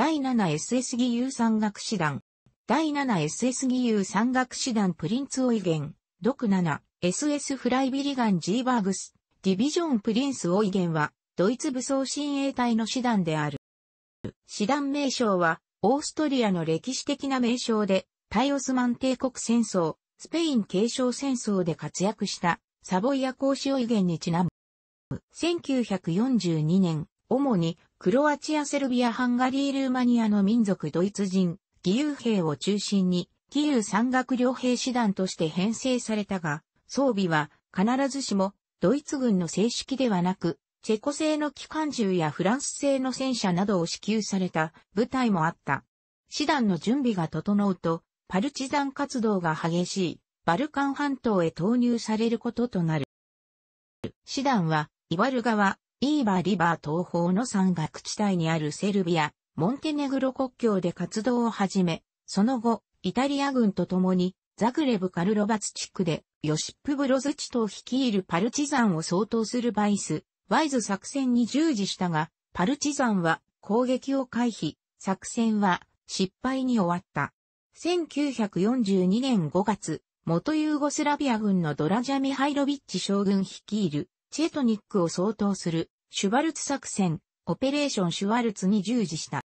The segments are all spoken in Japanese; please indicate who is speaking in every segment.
Speaker 1: 第 7SS 義勇山岳師団、第 7SS 義勇山岳師団プリンツオイゲン、独 7SS フライビリガン・ジーバーグス、ディビジョン・プリンス・オイゲンは、ドイツ武装親衛隊の師団である。師団名称は、オーストリアの歴史的な名称で、タイオスマン帝国戦争、スペイン継承戦争で活躍したサボイア公使オイゲンにちなむ。1942年、主にクロアチア、セルビア、ハンガリー、ルーマニアの民族ドイツ人、義勇兵を中心に、義勇山岳両兵師団として編成されたが、装備は必ずしもドイツ軍の正式ではなく、チェコ製の機関銃やフランス製の戦車などを支給された部隊もあった。師団の準備が整うと、パルチザン活動が激しい、バルカン半島へ投入されることとなる。師団は、イバル川、イーバーリバー東方の山岳地帯にあるセルビア、モンテネグロ国境で活動を始め、その後、イタリア軍と共に、ザグレブカルロバツ地区で、ヨシップ・ブロズチトを率いるパルチザンを相当するバイス、ワイズ作戦に従事したが、パルチザンは攻撃を回避、作戦は失敗に終わった。1942年5月、元ユーゴスラビア軍のドラジャミハイロビッチ将軍率いるチェトニックを相当するシュワルツ作戦、オペレーションシュワルツに従事した。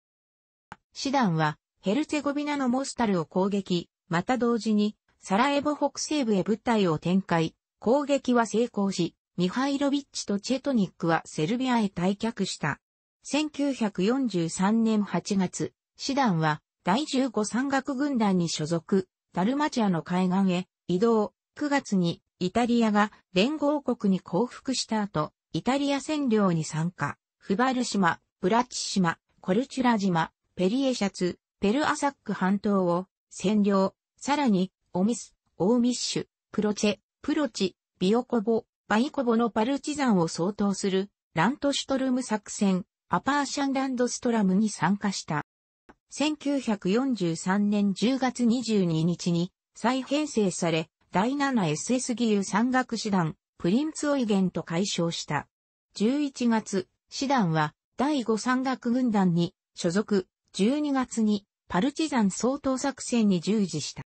Speaker 1: 師団は、ヘルツェゴビナのモスタルを攻撃、また同時に、サラエボ北西部へ部隊を展開、攻撃は成功し、ミハイロビッチとチェトニックはセルビアへ退却した。1943年8月、師団は第15山岳軍団に所属、ダルマチアの海岸へ移動、9月にイタリアが連合国に降伏した後、イタリア占領に参加、フバル島、ブラチ島、コルチュラ島、ペリエシャツ、ペルアサック半島を占領、さらに、オミス、オーミッシュ、プロチェ、プロチ、ビオコボ、バイコボのパルチザンを相当する、ラントシュトルム作戦、アパーシャンランドストラムに参加した。1943年10月22日に再編成され、第 7SS 義勇山岳師団プリンツオイゲンと解消した。11月、師団は第5山岳軍団に所属、12月にパルチザン総統作戦に従事した。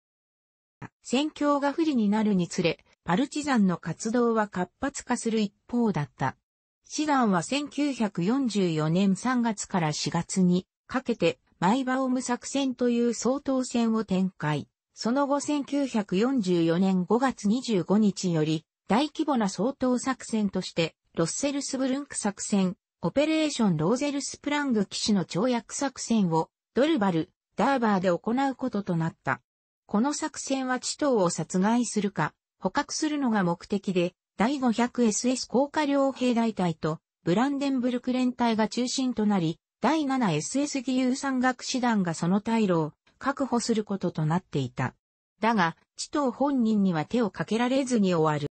Speaker 1: 戦況が不利になるにつれ、パルチザンの活動は活発化する一方だった。師団は1944年3月から4月にかけてマイバオム作戦という総統戦を展開。その後1944年5月25日より大規模な総統作戦として、ロッセルスブルンク作戦、オペレーションローゼルスプラング騎士の跳躍作戦を、ドルバル、ダーバーで行うこととなった。この作戦は地頭を殺害するか、捕獲するのが目的で、第 500SS 高下両兵大隊と、ブランデンブルク連隊が中心となり、第 7SS 義勇山学師団がその退路を確保することとなっていた。だが、地頭本人には手をかけられずに終わる。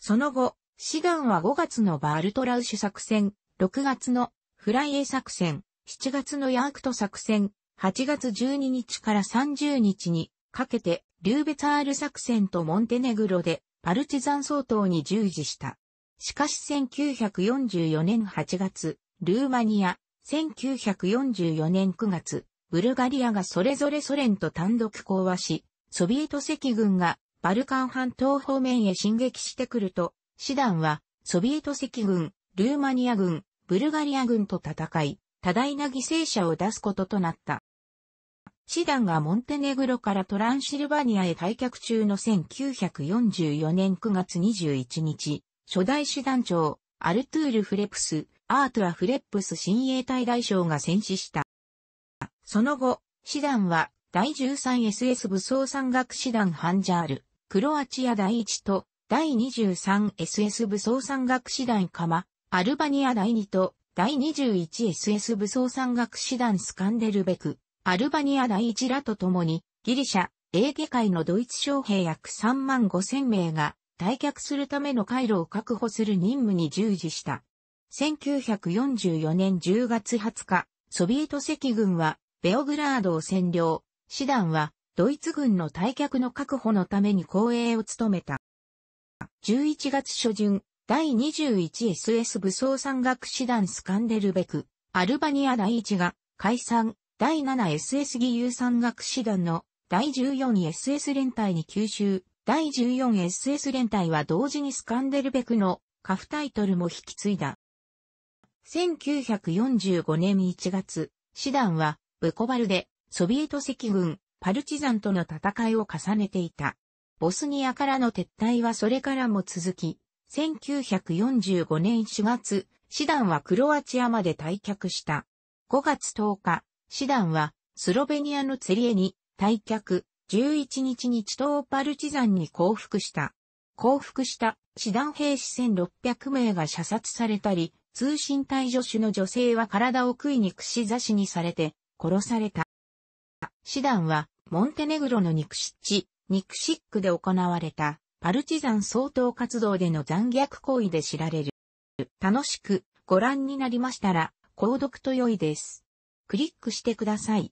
Speaker 1: その後、志願は5月のバールトラウシュ作戦、6月のフライエ作戦、7月のヤークト作戦、8月12日から30日にかけて、リューベツァール作戦とモンテネグロでパルチザン総統に従事した。しかし1944年8月、ルーマニア、1944年9月、ブルガリアがそれぞれソ連と単独講和し、ソビエト赤軍がバルカン半島方面へ進撃してくると、師団は、ソビエト赤軍、ルーマニア軍、ブルガリア軍と戦い、多大な犠牲者を出すこととなった。師団がモンテネグロからトランシルバニアへ退却中の1944年9月21日、初代師団長、アルトゥール・フレプス、アートア・フレップス親衛隊大将が戦死した。その後、師団は第 13SS 武装山岳師団ハンジャール、クロアチア第1と第 23SS 武装山岳師団カマ、アルバニア第2と第 21SS 武装山岳師団スカンデルベク、アルバニア第1らと共に、ギリシャ、エーゲ海のドイツ将兵約3万5千名が、退却するための回路を確保する任務に従事した。1944年10月20日、ソビエト赤軍は、ベオグラードを占領、師団は、ドイツ軍の退却の確保のために後衛を務めた。11月初旬、第 21SS 武装山岳師団スカンデルベク、アルバニア第1が解散、第 7SS 義勇山岳師団の第 14SS 連隊に吸収、第 14SS 連隊は同時にスカンデルベクのカフタイトルも引き継いだ。1945年1月、師団はブコバルでソビエト赤軍パルチザンとの戦いを重ねていた。ボスニアからの撤退はそれからも続き、1945年4月、師団はクロアチアまで退却した。5月10日、師団はスロベニアのツェリエに退却、11日に地頭パルチザンに降伏した。降伏した師団兵士1600名が射殺されたり、通信隊助手の女性は体を食いに串刺しにされて殺された。師団は、モンテネグロの肉湿地、肉シックで行われた、パルチザン相当活動での残虐行為で知られる。楽しくご覧になりましたら、購読と良いです。クリックしてください。